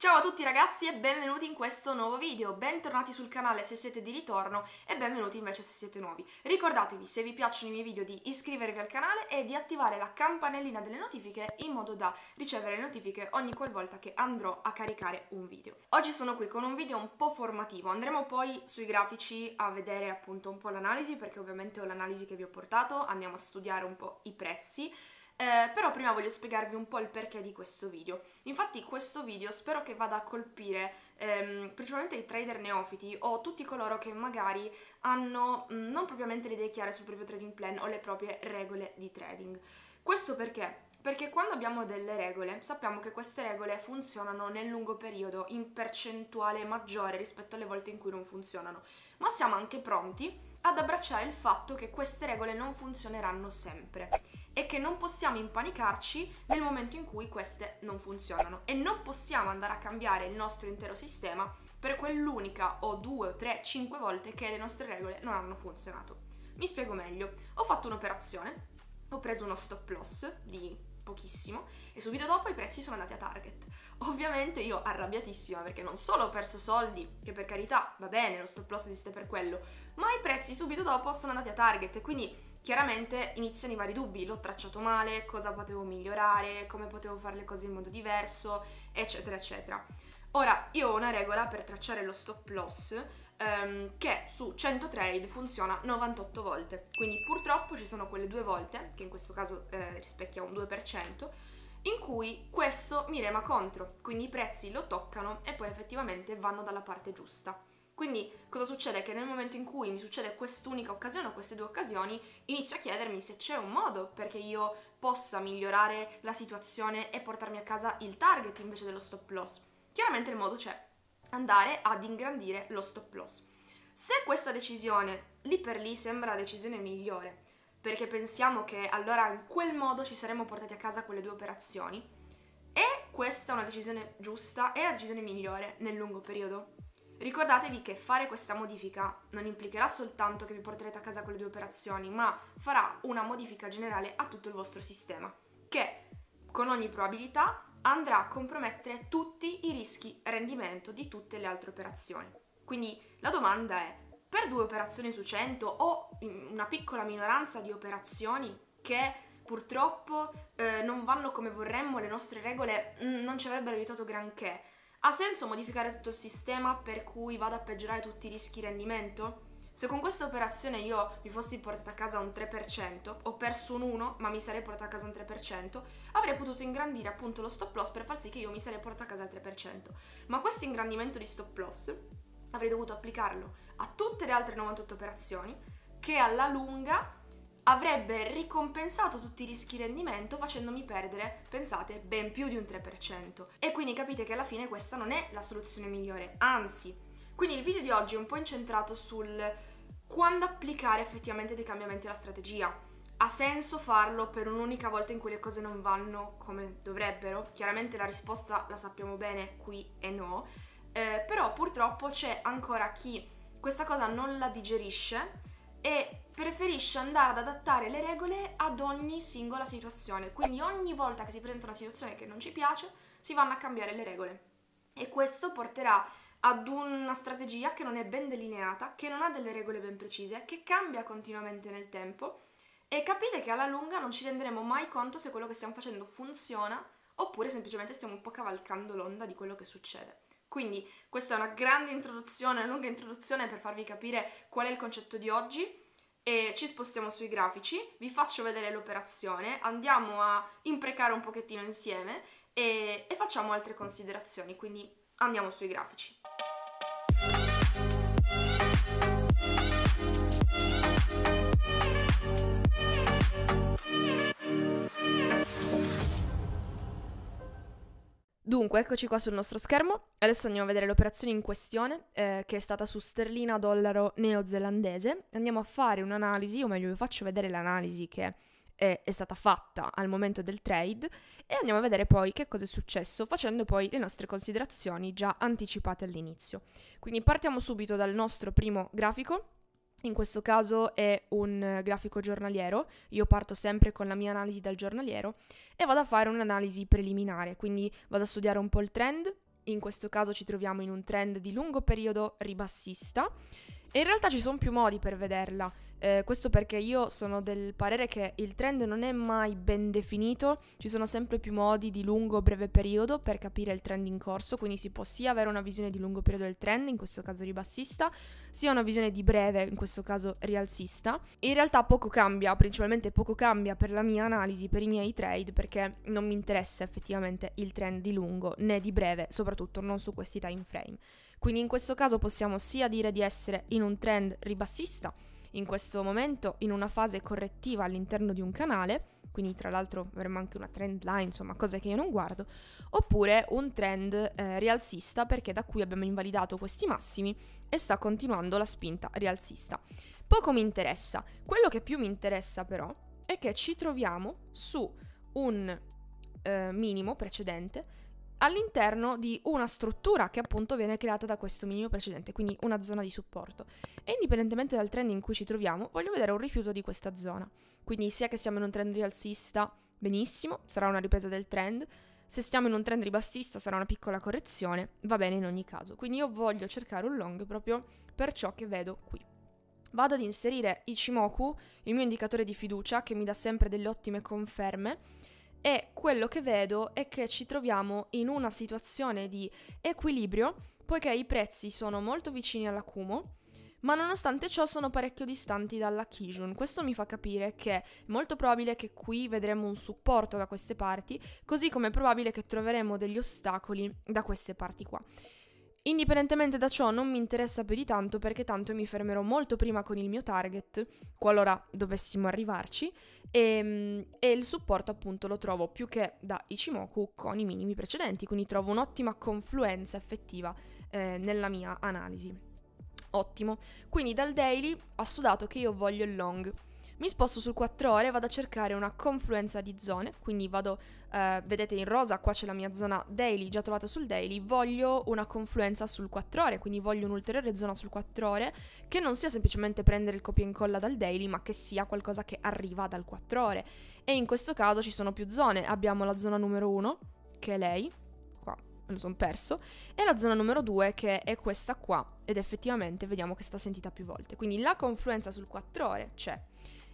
Ciao a tutti ragazzi e benvenuti in questo nuovo video, bentornati sul canale se siete di ritorno e benvenuti invece se siete nuovi. Ricordatevi se vi piacciono i miei video di iscrivervi al canale e di attivare la campanellina delle notifiche in modo da ricevere le notifiche ogni qualvolta che andrò a caricare un video. Oggi sono qui con un video un po' formativo, andremo poi sui grafici a vedere appunto un po' l'analisi perché ovviamente ho l'analisi che vi ho portato, andiamo a studiare un po' i prezzi eh, però prima voglio spiegarvi un po' il perché di questo video. Infatti questo video spero che vada a colpire ehm, principalmente i trader neofiti o tutti coloro che magari hanno mh, mm, non propriamente le idee chiare sul proprio trading plan o le proprie regole di trading. Questo perché? Perché quando abbiamo delle regole sappiamo che queste regole funzionano nel lungo periodo in percentuale maggiore rispetto alle volte in cui non funzionano, ma siamo anche pronti ad abbracciare il fatto che queste regole non funzioneranno sempre e che non possiamo impanicarci nel momento in cui queste non funzionano e non possiamo andare a cambiare il nostro intero sistema per quell'unica o due o tre, cinque volte che le nostre regole non hanno funzionato. Mi spiego meglio, ho fatto un'operazione, ho preso uno stop loss di pochissimo e subito dopo i prezzi sono andati a target. Ovviamente io arrabbiatissima perché non solo ho perso soldi, che per carità va bene, lo stop loss esiste per quello, ma i prezzi subito dopo sono andati a target e quindi chiaramente iniziano i vari dubbi, l'ho tracciato male, cosa potevo migliorare, come potevo fare le cose in modo diverso, eccetera, eccetera. Ora, io ho una regola per tracciare lo stop loss ehm, che su 100 trade funziona 98 volte, quindi purtroppo ci sono quelle due volte, che in questo caso eh, rispecchia un 2%, in cui questo mi rema contro, quindi i prezzi lo toccano e poi effettivamente vanno dalla parte giusta. Quindi cosa succede? Che nel momento in cui mi succede quest'unica occasione o queste due occasioni, inizio a chiedermi se c'è un modo perché io possa migliorare la situazione e portarmi a casa il target invece dello stop loss. Chiaramente il modo c'è, andare ad ingrandire lo stop loss. Se questa decisione lì per lì sembra la decisione migliore, perché pensiamo che allora in quel modo ci saremmo portati a casa quelle due operazioni, è questa una decisione giusta? È la decisione migliore nel lungo periodo? Ricordatevi che fare questa modifica non implicherà soltanto che vi porterete a casa quelle due operazioni, ma farà una modifica generale a tutto il vostro sistema, che con ogni probabilità andrà a compromettere tutti i rischi rendimento di tutte le altre operazioni. Quindi la domanda è, per due operazioni su 100 o una piccola minoranza di operazioni che purtroppo eh, non vanno come vorremmo, le nostre regole mh, mm, non ci avrebbero aiutato granché, ha senso modificare tutto il sistema per cui vado a peggiorare tutti i rischi rendimento? Se con questa operazione io mi fossi portata a casa un 3%, ho perso un 1, ma mi sarei portata a casa un 3%, avrei potuto ingrandire appunto lo stop loss per far sì che io mi sarei portata a casa il 3%. Ma questo ingrandimento di stop loss avrei dovuto applicarlo a tutte le altre 98 operazioni che alla lunga avrebbe ricompensato tutti i rischi rendimento facendomi perdere, pensate, ben più di un 3%. E quindi capite che alla fine questa non è la soluzione migliore, anzi. Quindi il video di oggi è un po' incentrato sul quando applicare effettivamente dei cambiamenti alla strategia. Ha senso farlo per un'unica volta in cui le cose non vanno come dovrebbero? Chiaramente la risposta la sappiamo bene, qui è no, eh, però purtroppo c'è ancora chi questa cosa non la digerisce e preferisce andare ad adattare le regole ad ogni singola situazione. Quindi ogni volta che si presenta una situazione che non ci piace, si vanno a cambiare le regole. E questo porterà ad una strategia che non è ben delineata, che non ha delle regole ben precise, che cambia continuamente nel tempo e capite che alla lunga non ci renderemo mai conto se quello che stiamo facendo funziona oppure semplicemente stiamo un po' cavalcando l'onda di quello che succede. Quindi questa è una grande introduzione, una lunga introduzione per farvi capire qual è il concetto di oggi e ci spostiamo sui grafici, vi faccio vedere l'operazione, andiamo a imprecare un pochettino insieme e, e facciamo altre considerazioni, quindi andiamo sui grafici. Dunque, eccoci qua sul nostro schermo. Adesso andiamo a vedere l'operazione in questione, eh, che è stata su sterlina dollaro neozelandese. Andiamo a fare un'analisi, o meglio vi faccio vedere l'analisi che è, è stata fatta al momento del trade e andiamo a vedere poi che cosa è successo, facendo poi le nostre considerazioni già anticipate all'inizio. Quindi partiamo subito dal nostro primo grafico in questo caso è un eh, grafico giornaliero, io parto sempre con la mia analisi dal giornaliero e vado a fare un'analisi preliminare, quindi vado a studiare un po' il trend, in questo caso ci troviamo in un trend di lungo periodo ribassista e in realtà ci sono più modi per vederla, eh, questo perché io sono del parere che il trend non è mai ben definito, ci sono sempre più modi di lungo o breve periodo per capire il trend in corso, quindi si può sia avere una visione di lungo periodo del trend, in questo caso ribassista, sia una visione di breve, in questo caso rialzista. in realtà poco cambia, principalmente poco cambia per la mia analisi, per i miei trade, perché non mi interessa effettivamente il trend di lungo né di breve, soprattutto non su questi time frame. Quindi in questo caso possiamo sia dire di essere in un trend ribassista, in questo momento in una fase correttiva all'interno di un canale, quindi tra l'altro avremo anche una trend line, insomma cose che io non guardo, oppure un trend eh, rialzista perché da qui abbiamo invalidato questi massimi e sta continuando la spinta rialzista. Poco mi interessa, quello che più mi interessa però è che ci troviamo su un eh, minimo precedente all'interno di una struttura che appunto viene creata da questo minimo precedente, quindi una zona di supporto. E indipendentemente dal trend in cui ci troviamo, voglio vedere un rifiuto di questa zona. Quindi sia che siamo in un trend rialzista, benissimo, sarà una ripresa del trend, se stiamo in un trend ribassista sarà una piccola correzione, va bene in ogni caso. Quindi io voglio cercare un long proprio per ciò che vedo qui. Vado ad inserire Ichimoku, il mio indicatore di fiducia che mi dà sempre delle ottime conferme e quello che vedo è che ci troviamo in una situazione di equilibrio poiché i prezzi sono molto vicini all'Akumo, ma nonostante ciò sono parecchio distanti dalla Kijun. Questo mi fa capire che è molto probabile che qui vedremo un supporto da queste parti, così come è probabile che troveremo degli ostacoli da queste parti qua. Indipendentemente da ciò non mi interessa più di tanto perché tanto mi fermerò molto prima con il mio target, qualora dovessimo arrivarci, e, ehm, e il supporto appunto lo trovo più che da Ichimoku con i minimi precedenti, quindi trovo un'ottima confluenza effettiva eh, nella mia analisi. Ottimo, quindi dal daily ha sudato che io voglio il long, mi sposto sul 4 ore e vado a cercare una confluenza di zone, quindi vado, eh, vedete in rosa, qua c'è la mia zona daily, già trovata sul daily, voglio una confluenza sul 4 ore, quindi voglio un'ulteriore zona sul 4 ore che non sia semplicemente prendere il copia e incolla dal daily, ma che sia qualcosa che arriva dal 4 ore. E in questo caso ci sono più zone, abbiamo la zona numero 1, che è lei, me lo sono perso, e la zona numero 2 che è questa qua, ed effettivamente vediamo che sta sentita più volte. Quindi la confluenza sul 4 ore c'è.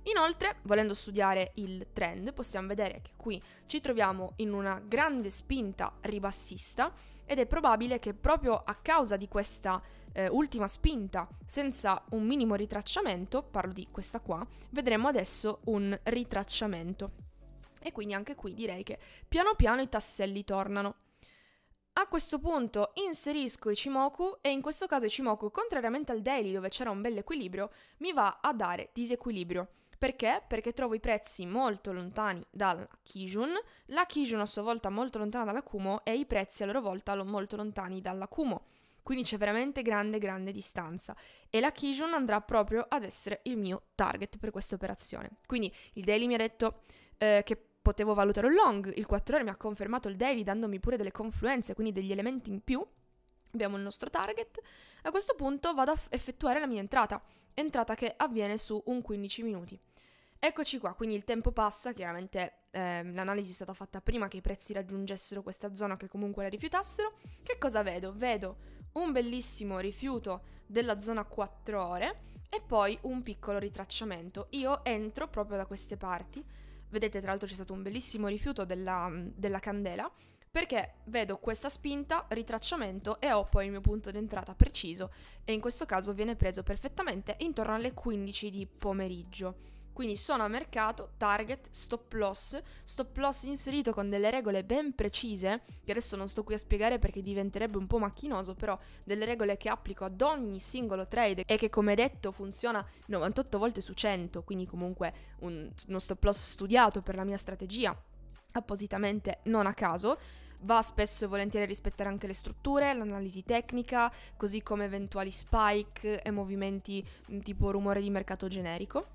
Inoltre, volendo studiare il trend, possiamo vedere che qui ci troviamo in una grande spinta ribassista ed è probabile che proprio a causa di questa eh, ultima spinta, senza un minimo ritracciamento, parlo di questa qua, vedremo adesso un ritracciamento. E quindi anche qui direi che piano piano i tasselli tornano. A questo punto inserisco i Cimoku e in questo caso i Cimoku, contrariamente al daily dove c'era un bel equilibrio, mi va a dare disequilibrio. Perché? Perché trovo i prezzi molto lontani dalla Kijun, la Kijun a sua volta molto lontana dalla Kumo e i prezzi a loro volta molto lontani dalla Kumo. Quindi c'è veramente grande, grande distanza. E la Kijun andrà proprio ad essere il mio target per questa operazione. Quindi il daily mi ha detto eh, che potevo valutare un long, il 4 ore mi ha confermato il daily dandomi pure delle confluenze, quindi degli elementi in più. Abbiamo il nostro target. A questo punto vado a effettuare la mia entrata, entrata che avviene su un 15 minuti. Eccoci qua, quindi il tempo passa, chiaramente eh, l'analisi è stata fatta prima che i prezzi raggiungessero questa zona che comunque la rifiutassero. Che cosa vedo? Vedo un bellissimo rifiuto della zona 4 ore e poi un piccolo ritracciamento. Io entro proprio da queste parti, vedete tra l'altro c'è stato un bellissimo rifiuto della, della candela perché vedo questa spinta, ritracciamento e ho poi il mio punto d'entrata preciso e in questo caso viene preso perfettamente intorno alle 15 di pomeriggio. Quindi sono a mercato, target, stop loss, stop loss inserito con delle regole ben precise, che adesso non sto qui a spiegare perché diventerebbe un po' macchinoso, però delle regole che applico ad ogni singolo trade e che come detto funziona 98 volte su 100, quindi comunque un, uno stop loss studiato per la mia strategia, appositamente non a caso Va spesso e volentieri a rispettare anche le strutture, l'analisi tecnica, così come eventuali spike e movimenti tipo rumore di mercato generico.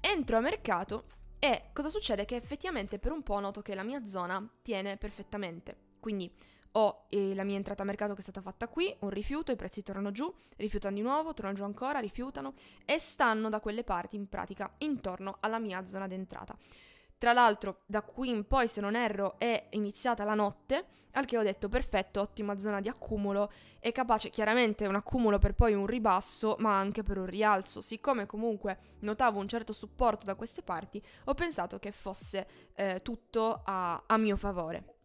Entro a mercato e cosa succede? Che effettivamente per un po' noto che la mia zona tiene perfettamente. Quindi ho eh, la mia entrata a mercato che è stata fatta qui, un rifiuto, i prezzi tornano giù, rifiutano di nuovo, tornano giù ancora, rifiutano e stanno da quelle parti in pratica intorno alla mia zona d'entrata. Tra l'altro, da qui in poi, se non erro, è iniziata la notte, al che ho detto perfetto, ottima zona di accumulo, è capace chiaramente un accumulo per poi un ribasso, ma anche per un rialzo. Siccome comunque notavo un certo supporto da queste parti, ho pensato che fosse eh, tutto a, a mio favore.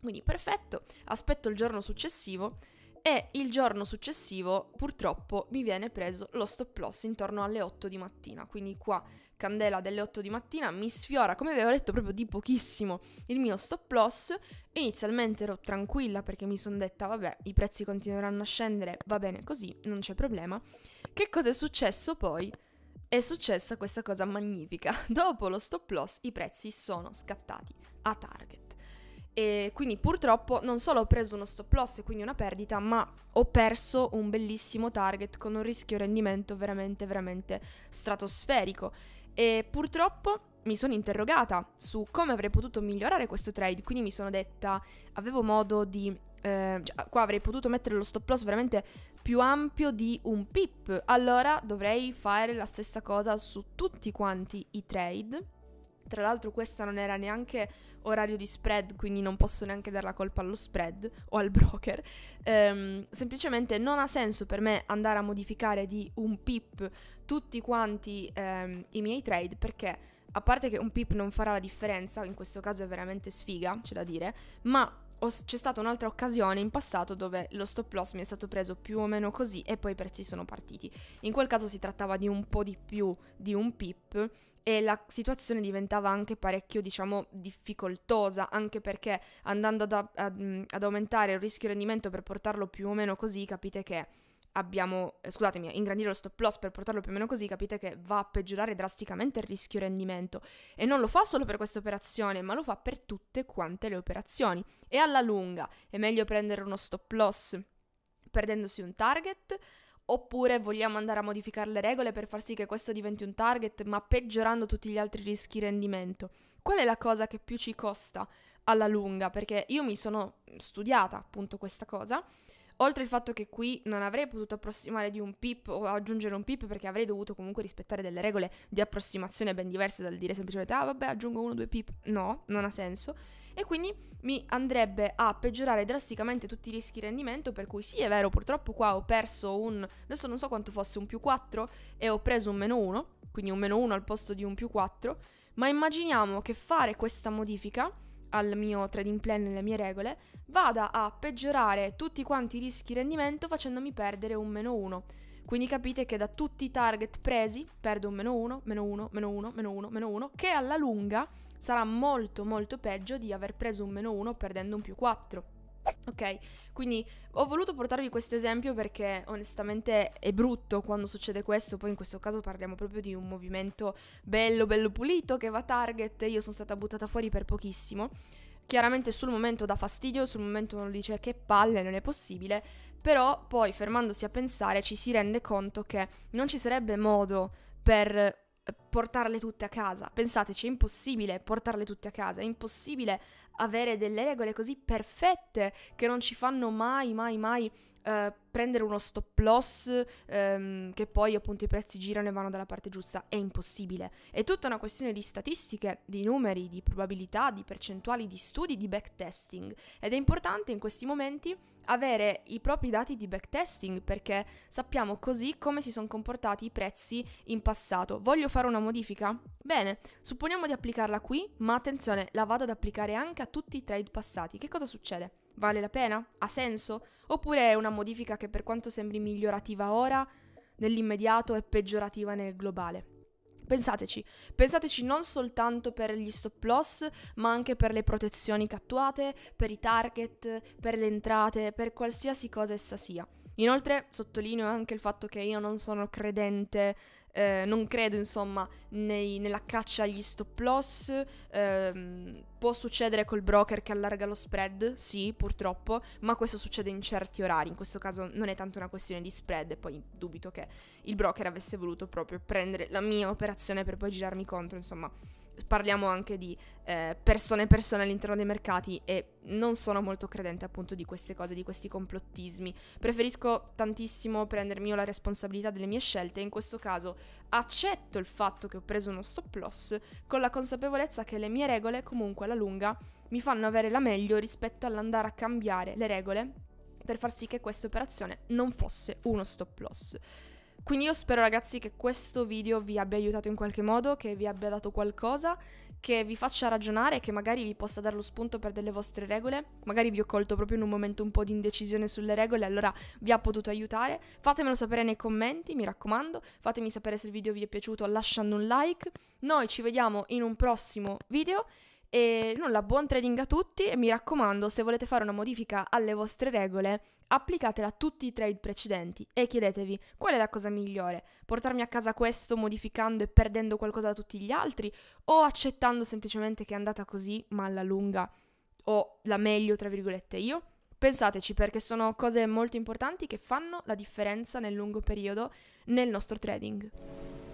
Quindi perfetto, aspetto il giorno successivo e il giorno successivo purtroppo mi viene preso lo stop loss intorno alle 8 di mattina, quindi qua candela delle 8 di mattina, mi sfiora, come avevo detto proprio di pochissimo, il mio stop loss. Inizialmente ero tranquilla perché mi sono detta, vabbè, i prezzi continueranno a scendere, va bene così, non c'è problema. Che cosa è successo poi? È successa questa cosa magnifica. Dopo lo stop loss i prezzi sono scattati a target. E quindi purtroppo non solo ho preso uno stop loss e quindi una perdita, ma ho perso un bellissimo target con un rischio rendimento veramente, veramente stratosferico. E purtroppo mi sono interrogata su come avrei potuto migliorare questo trade, quindi mi sono detta, avevo modo di... Eh, cioè, qua avrei potuto mettere lo stop loss veramente più ampio di un pip, allora dovrei fare la stessa cosa su tutti quanti i trade tra l'altro questa non era neanche orario di spread, quindi non posso neanche dare la colpa allo spread o al broker. Ehm, semplicemente non ha senso per me andare a modificare di un pip tutti quanti ehm, i miei trade perché a parte che un pip non farà la differenza, in questo caso è veramente sfiga, c'è da dire, ma c'è stata un'altra occasione in passato dove lo stop loss mi è stato preso più o meno così e poi i prezzi sono partiti. In quel caso si trattava di un po' di più di un pip e la situazione diventava anche parecchio, diciamo, difficoltosa, anche perché andando ad, ad, ad aumentare il rischio rendimento per portarlo più o meno così, capite che abbiamo, eh, scusatemi, ingrandire lo stop loss per portarlo più o meno così, capite che va a peggiorare drasticamente il rischio rendimento. E non lo fa solo per questa operazione, ma lo fa per tutte quante le operazioni. E alla lunga è meglio prendere uno stop loss perdendosi un target. Oppure vogliamo andare a modificare le regole per far sì che questo diventi un target, ma peggiorando tutti gli altri rischi rendimento? Qual è la cosa che più ci costa alla lunga? Perché io mi sono studiata appunto questa cosa Oltre al fatto che qui non avrei potuto approssimare di un pip o aggiungere un pip perché avrei dovuto comunque rispettare delle regole di approssimazione ben diverse dal dire semplicemente ah vabbè aggiungo uno o due pip. No, non ha senso. E quindi mi andrebbe a peggiorare drasticamente tutti i rischi rendimento per cui sì è vero purtroppo qua ho perso un, adesso non so quanto fosse un più 4 e ho preso un meno 1, quindi un meno 1 al posto di un più 4, ma immaginiamo che fare questa modifica al mio trading plan e alle mie regole, vada a peggiorare tutti quanti i rischi rendimento facendomi perdere un meno 1. Quindi capite che da tutti i target presi perdo un meno 1, meno 1, meno 1, meno 1, meno 1, che alla lunga sarà molto molto peggio di aver preso un meno 1 perdendo un più 4. Ok, quindi ho voluto portarvi questo esempio perché onestamente è brutto quando succede questo, poi in questo caso parliamo proprio di un movimento bello, bello pulito che va a target, io sono stata buttata fuori per pochissimo, chiaramente sul momento dà fastidio, sul momento uno dice che palle, non è possibile, però poi fermandosi a pensare ci si rende conto che non ci sarebbe modo per eh, portarle tutte a casa. Pensateci, è impossibile portarle tutte a casa, è impossibile avere delle regole così perfette che non ci fanno mai, mai, mai eh, prendere uno stop loss ehm, che poi appunto i prezzi girano e vanno dalla parte giusta. È impossibile. È tutta una questione di statistiche, di numeri, di probabilità, di percentuali, di studi, di backtesting. Ed è importante in questi momenti avere i propri dati di backtesting perché sappiamo così come si sono comportati i prezzi in passato. Voglio fare una modifica? Bene, supponiamo di applicarla qui, ma attenzione, la vado ad applicare anche a tutti i trade passati. Che cosa succede? Vale la pena? Ha senso? Oppure è una modifica che per quanto sembri migliorativa ora, nell'immediato è peggiorativa nel globale? Pensateci, pensateci non soltanto per gli stop loss, ma anche per le protezioni cattuate, per i target, per le entrate, per qualsiasi cosa essa sia. Inoltre sottolineo anche il fatto che io non sono credente eh, non credo insomma nei, nella caccia agli stop loss, eh, può succedere col broker che allarga lo spread, sì purtroppo, ma questo succede in certi orari, in questo caso non è tanto una questione di spread, e poi dubito che il broker avesse voluto proprio prendere la mia operazione per poi girarmi contro, insomma parliamo anche di eh, persone persone all'interno dei mercati e non sono molto credente appunto di queste cose, di questi complottismi. Preferisco tantissimo prendermi io la responsabilità delle mie scelte e in questo caso accetto il fatto che ho preso uno stop loss con la consapevolezza che le mie regole comunque alla lunga mi fanno avere la meglio rispetto all'andare a cambiare le regole per far sì che questa operazione non fosse uno stop loss. Quindi io spero ragazzi che questo video vi abbia aiutato in qualche modo, che vi abbia dato qualcosa, che vi faccia ragionare, che magari vi possa dare lo spunto per delle vostre regole. Magari vi ho colto proprio in un momento un po' di indecisione sulle regole, allora vi ha potuto aiutare. Fatemelo sapere nei commenti, mi raccomando. Fatemi sapere se il video vi è piaciuto lasciando un like. Noi ci vediamo in un prossimo video e nulla, buon trading a tutti e mi raccomando, se volete fare una modifica alle vostre regole, applicatela a tutti i trade precedenti e chiedetevi qual è la cosa migliore, portarmi a casa questo modificando e perdendo qualcosa da tutti gli altri o accettando semplicemente che è andata così ma alla lunga o la meglio tra virgolette io? Pensateci perché sono cose molto importanti che fanno la differenza nel lungo periodo nel nostro trading.